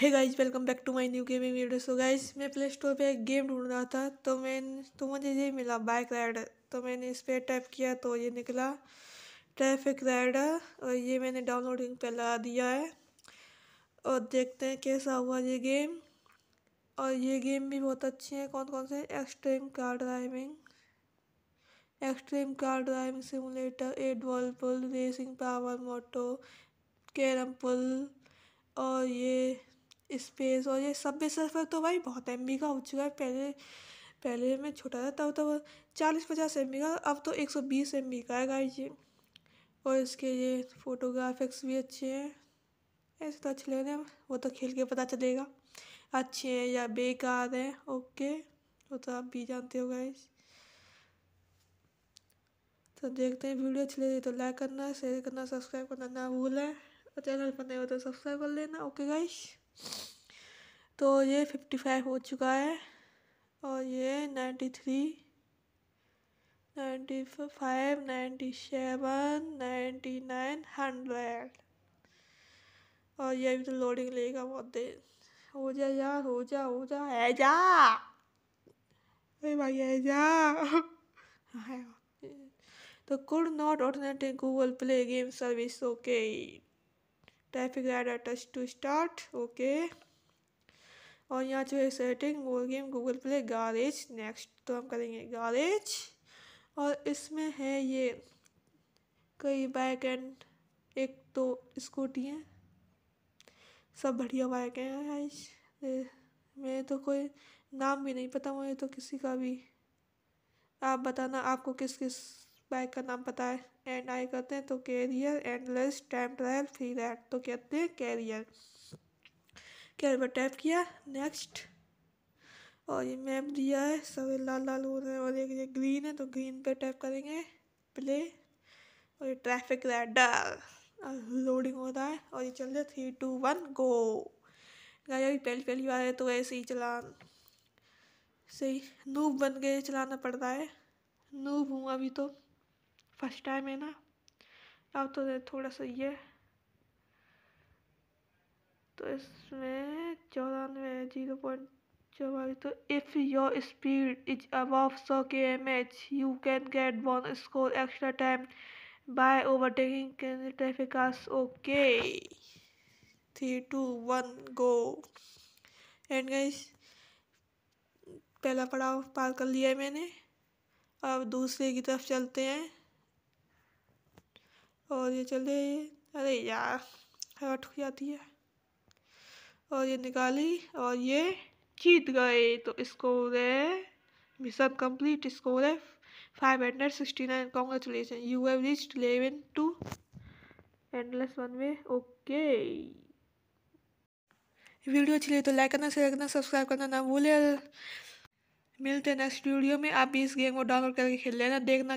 है guys welcome back to my new gaming video so guys मैं play store पे एक गेम ढूंढ रहा था तो मैं तो मुझे ये मिला बाइक राइडर तो मैंने इस पर टाइप किया तो ये निकला ट्रैफिक राइडर और ये मैंने डाउनलोडिंग पे लगा दिया है और देखते हैं कैसा हुआ ये गेम और ये गेम भी बहुत अच्छे हैं कौन कौन से extreme car driving extreme car driving simulator eight ball pool racing power moto carrom pool और ये स्पेस और ये सब भी सफ़र तो भाई बहुत एम का हो चुका है पहले पहले मैं छोटा था तब तब तो चालीस पचास एम का अब तो एक सौ बीस एम का है गाइस ये और इसके ये फोटोग्राफिक्स भी अच्छे हैं ऐसे तो अच्छे लग रहे हैं वो तो खेल के पता चलेगा अच्छे हैं या बेकार हैं ओके वो तो आप भी जानते हो गाइस तो देखते हैं वीडियो अच्छी लगे तो लाइक करना शेयर करना सब्सक्राइब करना ना भूलें और चैनल पर नहीं हो तो सब्सक्राइब कर लेना ओके गाइस तो ये फिफ्टी फाइव हो चुका है और ये ninety three ninety five ninety seven ninety nine hundred और ये भी तो लोडिंग लेगा बहुत देर हो जा यार हो जा हो जा है जा अरे भाई है जा तो could not automatic Google play game service okay typing add touch to start okay और यहाँ जो है सेटिंग वो game Google play garage next तो हम करेंगे गारेज और इसमें है ये कई बाइक एंड एक तो स्कूटी हैं सब बढ़िया बाइक हैं मैं तो कोई नाम भी नहीं पता मुझे तो किसी का भी आप बताना आपको किस किस बाइक का नाम पता है एंड आई कहते हैं तो career endless trial free ride तो कहते हैं कैरियर कैरियर पर टैप किया नेक्स्ट और ये मैप दिया है सब लाल लाल हो रहे हैं और एक ये ग्रीन है तो ग्रीन पे टैप करेंगे प्ले और ये ट्रैफिक रेडर लोडिंग हो रहा है और ये चल रहा है थ्री टू वन गो गाड़ी पहली पहली बार है तो ऐसे ही चलान सही नूब बन गए चलाना पड़ रहा है नूब हूँ अभी तो फर्स्ट टाइम है ना अब तो थोड़ा सा ये तो इसमें चौरानवे जीरो पॉइंट चौवालीस तो if your speed is above सौ K M H you can get one score extra time by overtaking traffic okay three two one go and guys पहला पड़ाव पार कर लिया मैंने अब दूसरे की तरफ चलते हैं और ये चले अरे यार हट जाती है और ये निकाली और ये जीत गए तो स्कोर है मिशन कंप्लीट स्कोर है five hundred sixty nine congratulation you have reach level two endless one way okay video अच्छी लगी तो लाइक करना शेयर करना सब्सक्राइब करना ना भूले मिलते हैं नेक्स्ट वीडियो में आप भी इस गेम को डाउनलोड करके खेल लेना देखना